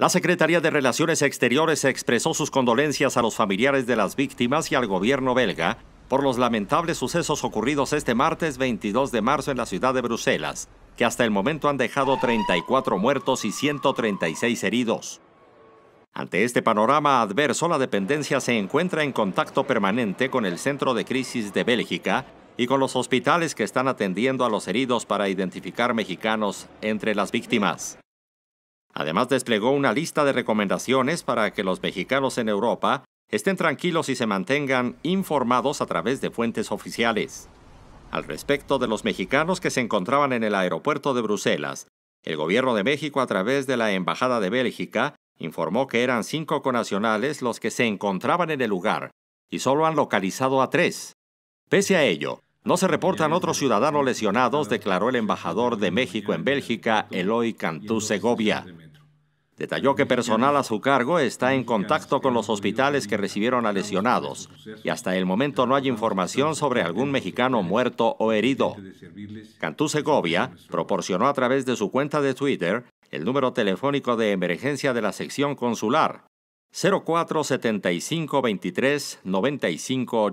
La Secretaría de Relaciones Exteriores expresó sus condolencias a los familiares de las víctimas y al gobierno belga por los lamentables sucesos ocurridos este martes 22 de marzo en la ciudad de Bruselas, que hasta el momento han dejado 34 muertos y 136 heridos. Ante este panorama adverso, la dependencia se encuentra en contacto permanente con el Centro de Crisis de Bélgica y con los hospitales que están atendiendo a los heridos para identificar mexicanos entre las víctimas. Además desplegó una lista de recomendaciones para que los mexicanos en Europa estén tranquilos y se mantengan informados a través de fuentes oficiales. Al respecto de los mexicanos que se encontraban en el aeropuerto de Bruselas, el gobierno de México a través de la Embajada de Bélgica informó que eran cinco conacionales los que se encontraban en el lugar y solo han localizado a tres. Pese a ello, no se reportan otros ciudadanos lesionados, declaró el embajador de México en Bélgica, Eloy Cantú Segovia. Detalló que personal a su cargo está en contacto con los hospitales que recibieron a lesionados y hasta el momento no hay información sobre algún mexicano muerto o herido. Cantú Segovia proporcionó a través de su cuenta de Twitter el número telefónico de emergencia de la sección consular 0475239587. 23 95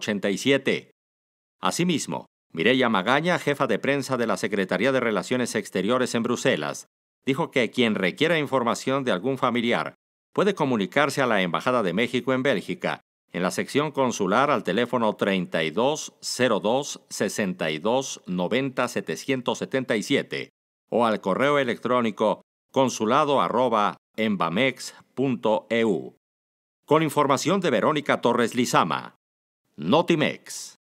Asimismo, Mireya Magaña, jefa de prensa de la Secretaría de Relaciones Exteriores en Bruselas, dijo que quien requiera información de algún familiar puede comunicarse a la Embajada de México en Bélgica en la sección consular al teléfono 3202 02 777 o al correo electrónico consulado@embamex.eu. Con información de Verónica Torres Lizama, Notimex.